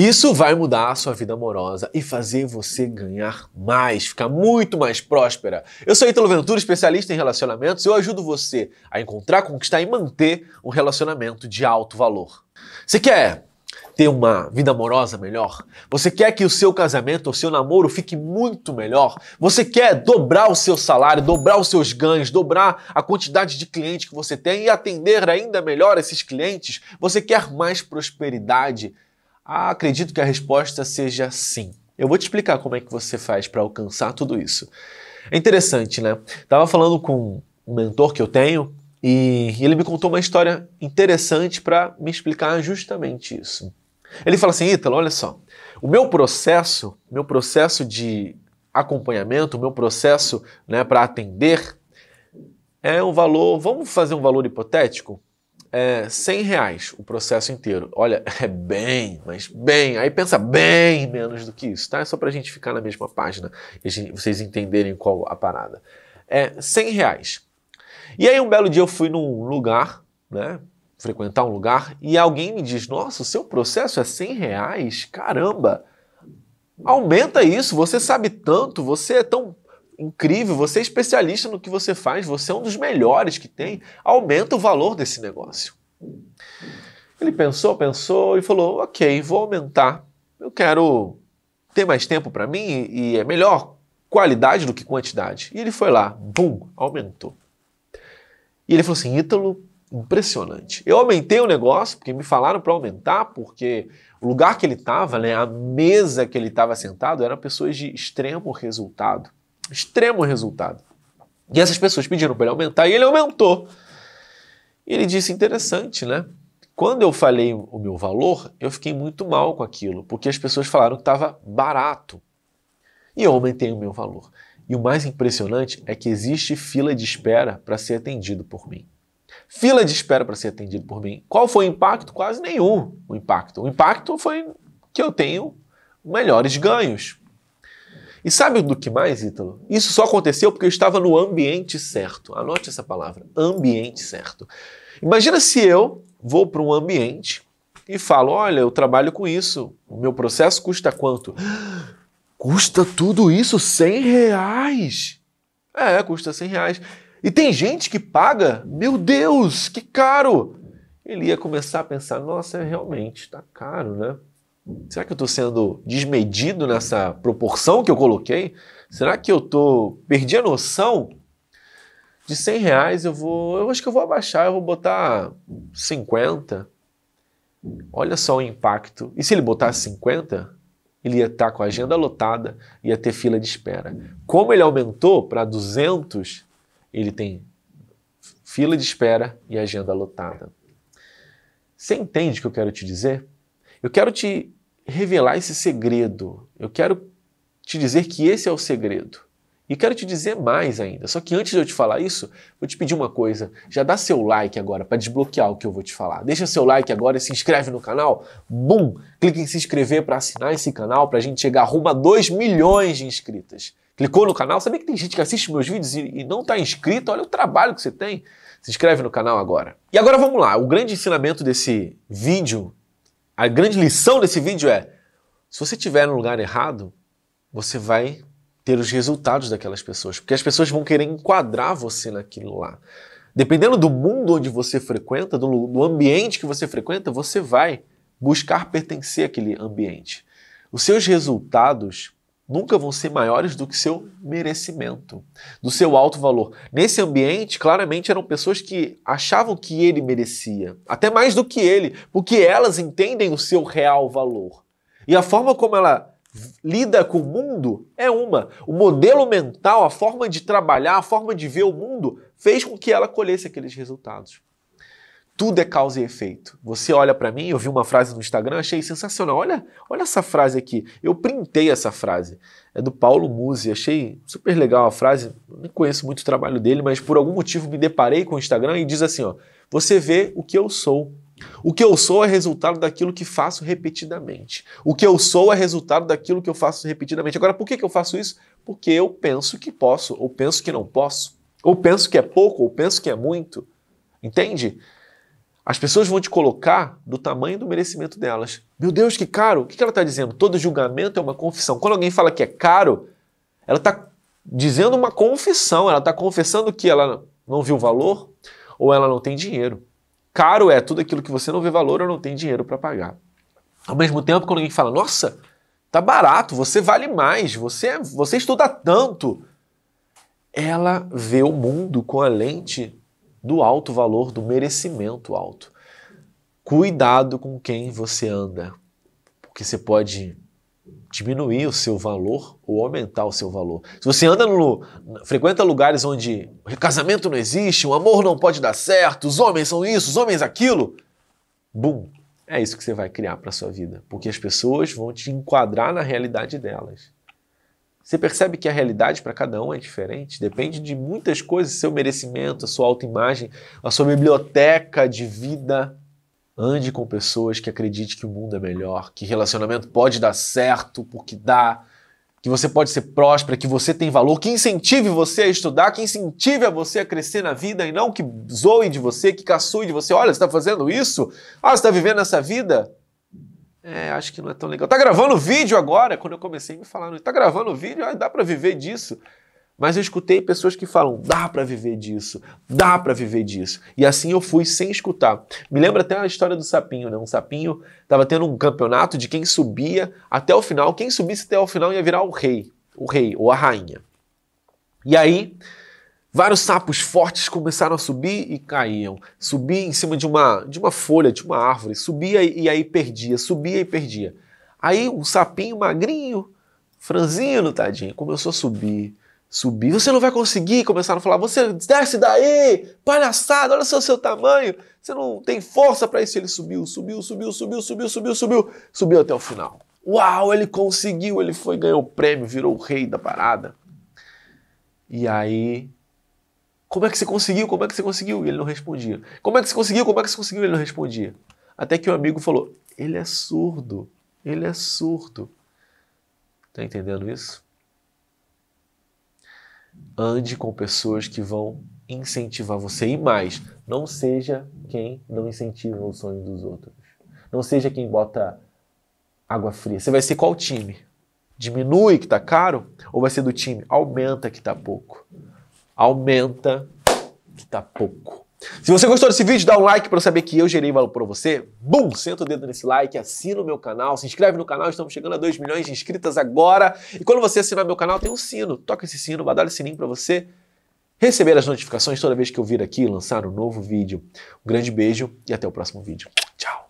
Isso vai mudar a sua vida amorosa e fazer você ganhar mais, ficar muito mais próspera. Eu sou Italo Ventura, especialista em relacionamentos, e eu ajudo você a encontrar, conquistar e manter um relacionamento de alto valor. Você quer ter uma vida amorosa melhor? Você quer que o seu casamento ou seu namoro fique muito melhor? Você quer dobrar o seu salário, dobrar os seus ganhos, dobrar a quantidade de clientes que você tem e atender ainda melhor esses clientes? Você quer mais prosperidade? Ah, acredito que a resposta seja sim. Eu vou te explicar como é que você faz para alcançar tudo isso. É interessante, né? Tava falando com um mentor que eu tenho e ele me contou uma história interessante para me explicar justamente isso. Ele fala assim, Ítalo, olha só, o meu processo, meu processo de acompanhamento, o meu processo né, para atender é um valor, vamos fazer um valor hipotético? é, 100 reais o processo inteiro. Olha, é bem, mas bem. Aí pensa bem menos do que isso, tá? É só pra gente ficar na mesma página e gente, vocês entenderem qual a parada. É 100 reais. E aí um belo dia eu fui num lugar, né? Frequentar um lugar e alguém me diz: Nossa, o seu processo é 100 reais? Caramba! Aumenta isso, você sabe tanto, você é tão incrível, você é especialista no que você faz, você é um dos melhores que tem, aumenta o valor desse negócio. Ele pensou, pensou e falou: ok, vou aumentar. Eu quero ter mais tempo para mim e é melhor qualidade do que quantidade. E ele foi lá, bum, aumentou. E ele falou assim: Ítalo, impressionante. Eu aumentei o negócio, porque me falaram para aumentar, porque o lugar que ele estava, né, a mesa que ele estava sentado, eram pessoas de extremo resultado. Extremo resultado. E essas pessoas pediram para ele aumentar e ele aumentou. E ele disse: interessante, né? Quando eu falei o meu valor, eu fiquei muito mal com aquilo, porque as pessoas falaram que estava barato. E eu aumentei o meu valor. E o mais impressionante é que existe fila de espera para ser atendido por mim. Fila de espera para ser atendido por mim. Qual foi o impacto? Quase nenhum o impacto. O impacto foi que eu tenho melhores ganhos. E sabe do que mais, Ítalo? Isso só aconteceu porque eu estava no ambiente certo. Anote essa palavra, ambiente certo. Imagina se eu vou para um ambiente e falo: olha, eu trabalho com isso, o meu processo custa quanto? Custa tudo isso 100 reais. É, custa 100 reais. E tem gente que paga, meu Deus, que caro! Ele ia começar a pensar: nossa, realmente está caro, né? Será que eu estou sendo desmedido nessa proporção que eu coloquei? Será que eu tô perdi a noção? De 100 reais eu vou, eu acho que eu vou abaixar, eu vou botar 50. Olha só o impacto. E se ele botar 50, ele ia estar tá com a agenda lotada, ia ter fila de espera. Como ele aumentou para 200, ele tem fila de espera e agenda lotada. Você entende o que eu quero te dizer? Eu quero te revelar esse segredo. Eu quero te dizer que esse é o segredo. E quero te dizer mais ainda. Só que antes de eu te falar isso, vou te pedir uma coisa. Já dá seu like agora para desbloquear o que eu vou te falar. Deixa seu like agora e se inscreve no canal. Bum! Clique em se inscrever para assinar esse canal para a gente chegar rumo a 2 milhões de inscritas. Clicou no canal? Sabia que tem gente que assiste meus vídeos e não está inscrito? Olha o trabalho que você tem. Se inscreve no canal agora. E agora vamos lá. O grande ensinamento desse vídeo a grande lição desse vídeo é: se você estiver no lugar errado, você vai ter os resultados daquelas pessoas, porque as pessoas vão querer enquadrar você naquilo lá. Dependendo do mundo onde você frequenta, do, do ambiente que você frequenta, você vai buscar pertencer àquele ambiente. Os seus resultados nunca vão ser maiores do que seu merecimento, do seu alto valor. Nesse ambiente, claramente eram pessoas que achavam que ele merecia, até mais do que ele, porque elas entendem o seu real valor. E a forma como ela lida com o mundo é uma. O modelo mental, a forma de trabalhar, a forma de ver o mundo fez com que ela colhesse aqueles resultados. Tudo é causa e efeito. Você olha para mim, eu vi uma frase no Instagram, achei sensacional. Olha, olha essa frase aqui. Eu printei essa frase. É do Paulo Musi. Achei super legal a frase. Não conheço muito o trabalho dele, mas por algum motivo me deparei com o Instagram e diz assim, ó: "Você vê o que eu sou". O que eu sou é resultado daquilo que faço repetidamente. O que eu sou é resultado daquilo que eu faço repetidamente. Agora, por que, que eu faço isso? Porque eu penso que posso, ou penso que não posso, ou penso que é pouco, ou penso que é muito. Entende? As pessoas vão te colocar do tamanho do merecimento delas. Meu Deus, que caro! O que ela está dizendo? Todo julgamento é uma confissão. Quando alguém fala que é caro, ela está dizendo uma confissão. Ela está confessando que ela não viu valor ou ela não tem dinheiro. Caro é tudo aquilo que você não vê valor ou não tem dinheiro para pagar. Ao mesmo tempo, quando alguém fala, nossa, tá barato, você vale mais, você, você estuda tanto. Ela vê o mundo com a lente do alto valor, do merecimento alto. Cuidado com quem você anda, porque você pode diminuir o seu valor ou aumentar o seu valor. Se você anda no, frequenta lugares onde casamento não existe, o amor não pode dar certo, os homens são isso, os homens aquilo, bum, é isso que você vai criar para sua vida, porque as pessoas vão te enquadrar na realidade delas. Você percebe que a realidade para cada um é diferente, depende de muitas coisas, seu merecimento, a sua autoimagem, a sua biblioteca de vida. Ande com pessoas que acreditem que o mundo é melhor, que relacionamento pode dar certo, porque dá, que você pode ser próspera, que você tem valor, que incentive você a estudar, que incentive a você a crescer na vida e não que zoe de você, que caçue de você. Olha, você está fazendo isso? Ah, você está vivendo essa vida? É, acho que não é tão legal. Tá gravando vídeo agora? Quando eu comecei me falaram, tá gravando vídeo? Ah, dá para viver disso. Mas eu escutei pessoas que falam, dá para viver disso, dá para viver disso. E assim eu fui sem escutar. Me lembra até a história do sapinho, né? Um sapinho tava tendo um campeonato de quem subia até o final, quem subisse até o final ia virar o rei, o rei ou a rainha. E aí Vários sapos fortes começaram a subir e caíam. Subia em cima de uma, de uma folha, de uma árvore. Subia e, aí perdia, subia e perdia. Aí um sapinho magrinho, franzino, tadinho, começou a subir, subir. Você não vai conseguir. Começaram a falar: você desce daí, palhaçada, olha só seu tamanho. Você não tem força para isso. Ele subiu, subiu, subiu, subiu, subiu, subiu, subiu, subiu até o final. Uau, ele conseguiu, ele foi, ganhou o prêmio, virou o rei da parada. E aí como é que você conseguiu? Como é que você conseguiu? E ele não respondia. Como é que você conseguiu? Como é que você conseguiu? E ele não respondia. Até que o um amigo falou: ele é surdo. Ele é surdo. Tá entendendo isso? Ande com pessoas que vão incentivar você e mais. Não seja quem não incentiva o sonho dos outros. Não seja quem bota água fria. Você vai ser qual time? Diminui que tá caro ou vai ser do time aumenta que tá pouco? aumenta que tá pouco. Se você gostou desse vídeo, dá um like para eu saber que eu gerei valor para você. Bum! Senta o dedo nesse like, assina o meu canal, se inscreve no canal, estamos chegando a 2 milhões de inscritas agora. E quando você assinar meu canal, tem um sino. Toca esse sino, badala o sininho para você receber as notificações toda vez que eu vir aqui lançar um novo vídeo. Um grande beijo e até o próximo vídeo. Tchau!